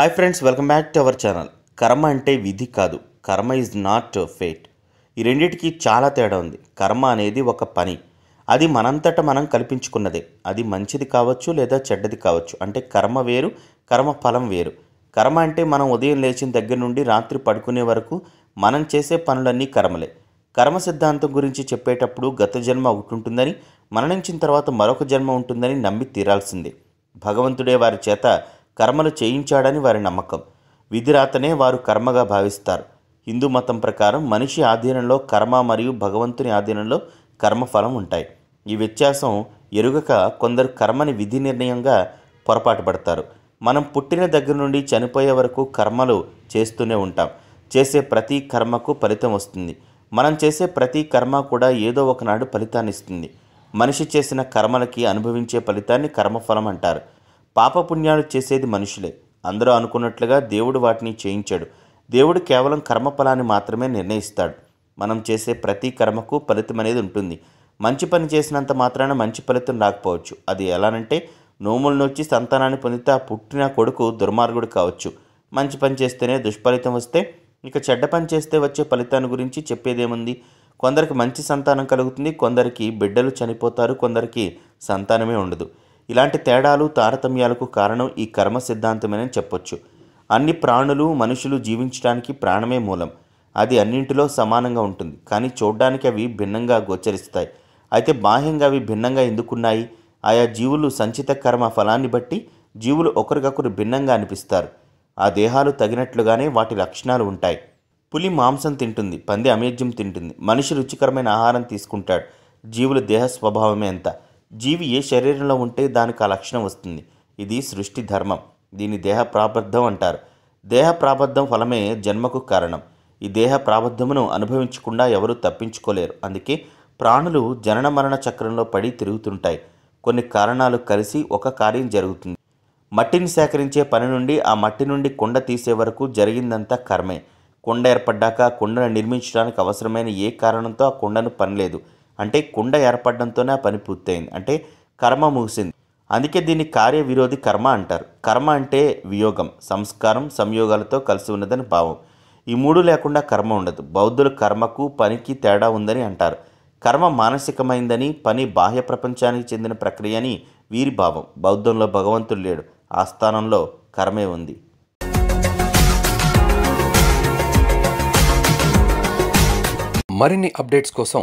hi friends welcome back to our channel కర్మ అంటే విధి కాదు కర్మ ఈజ్ నాట్ ఫేట్ ఈ రెండింటికి చాలా తేడా ఉంది కర్మ అనేది ఒక పని అది మనంతట మనం కల్పించుకున్నదే అది మంచిది కావచ్చు లేదా చెడ్డది కావచ్చు అంటే కర్మ వేరు కర్మ ఫలం వేరు కర్మ అంటే మనం ఉదయం లేచిన దగ్గర నుండి రాత్రి పడుకునే వరకు మనం చేసే పనులన్నీ కర్మలే కర్మ సిద్ధాంతం గురించి చెప్పేటప్పుడు గత జన్మ ఒకటి ఉంటుందని మరణించిన తర్వాత మరొక జన్మ ఉంటుందని నమ్మి తీరాల్సిందే భగవంతుడే వారి చేత కర్మలు చేయించాడని వారి నమ్మకం విధిరాతనే వారు కర్మగా భావిస్తారు హిందూ మతం ప్రకారం మనిషి ఆధీనంలో కర్మ మరియు భగవంతుని ఆధీనంలో కర్మఫలం ఉంటాయి ఈ వ్యత్యాసం ఎరుగక కొందరు కర్మని విధి నిర్ణయంగా పొరపాటు పడతారు మనం పుట్టిన దగ్గర నుండి చనిపోయే వరకు కర్మలు చేస్తూనే ఉంటాం చేసే ప్రతి కర్మకు ఫలితం వస్తుంది మనం చేసే ప్రతి కర్మ కూడా ఏదో ఒకనాడు ఫలితాన్ని ఇస్తుంది మనిషి చేసిన కర్మలకి అనుభవించే ఫలితాన్ని కర్మఫలం అంటారు పాపపుణ్యాలు చేసేది మనుషులే అందరూ అనుకున్నట్లుగా దేవుడు వాటిని చేయించాడు దేవుడు కేవలం కర్మఫలాన్ని మాత్రమే నిర్ణయిస్తాడు మనం చేసే ప్రతి కర్మకు ఫలితం అనేది ఉంటుంది మంచి పని చేసినంత మాత్రాన మంచి ఫలితం రాకపోవచ్చు అది ఎలానంటే నోముల నొచ్చి సంతానాన్ని పొందితే ఆ పుట్టిన కొడుకు దుర్మార్గుడు కావచ్చు మంచి పని చేస్తేనే దుష్ఫలితం వస్తే ఇక చెడ్డ పని చేస్తే వచ్చే ఫలితాన్ని గురించి చెప్పేదేముంది కొందరికి మంచి సంతానం కలుగుతుంది కొందరికి బిడ్డలు చనిపోతారు కొందరికి సంతానమే ఉండదు ఇలాంటి తేడాలు తారతమ్యాలకు కారణం ఈ కర్మ సిద్ధాంతమేనని చెప్పొచ్చు అన్ని ప్రాణులు మనుషులు జీవించడానికి ప్రాణమే మూలం అది అన్నింటిలో సమానంగా ఉంటుంది కానీ చూడడానికి అవి భిన్నంగా గోచరిస్తాయి అయితే బాహ్యంగా అవి భిన్నంగా ఎందుకున్నాయి ఆయా జీవులు సంచిత కర్మ ఫలాన్ని బట్టి జీవులు ఒకరికొకరు భిన్నంగా అనిపిస్తారు ఆ దేహాలు తగినట్లుగానే వాటి లక్షణాలు ఉంటాయి పులి మాంసం తింటుంది పంది అమేజ్యం తింటుంది మనిషి రుచికరమైన ఆహారం తీసుకుంటాడు జీవుల దేహ స్వభావమే అంతా జీవి ఏ శరీరంలో ఉంటే దానికి ఆ లక్షణం వస్తుంది ఇది సృష్టి ధర్మం దీని దేహ ప్రాబద్ధం అంటారు దేహ ప్రాబద్ధం ఫలమే జన్మకు కారణం ఈ దేహ ప్రాబద్ధమును అనుభవించకుండా ఎవరూ తప్పించుకోలేరు అందుకే ప్రాణులు జనన మరణ చక్రంలో పడి తిరుగుతుంటాయి కొన్ని కారణాలు కలిసి ఒక కార్యం జరుగుతుంది మట్టిని సేకరించే పని నుండి ఆ మట్టి నుండి కొండ తీసే వరకు జరిగిందంతా కర్మే కొండ ఏర్పడ్డాక కొండను నిర్మించడానికి అవసరమైన ఏ కారణంతో ఆ కొండను పనిలేదు అంటే కుండ ఏర్పడడంతోనే ఆ పని పూర్తయింది అంటే కర్మ ముగిసింది అందుకే దీన్ని కార్య విరోధి కర్మ అంటారు కర్మ అంటే వియోగం సంస్కారం సంయోగాలతో కలిసి ఉన్నదని భావం ఈ మూడు లేకుండా కర్మ ఉండదు బౌద్ధులు కర్మకు పనికి తేడా ఉందని అంటారు కర్మ మానసికమైందని పని బాహ్య ప్రపంచానికి చెందిన ప్రక్రియ అని వీరి భావం బౌద్ధంలో భగవంతుడు లేడు ఆ స్థానంలో కర్మే ఉంది మరిన్ని అప్డేట్స్ కోసం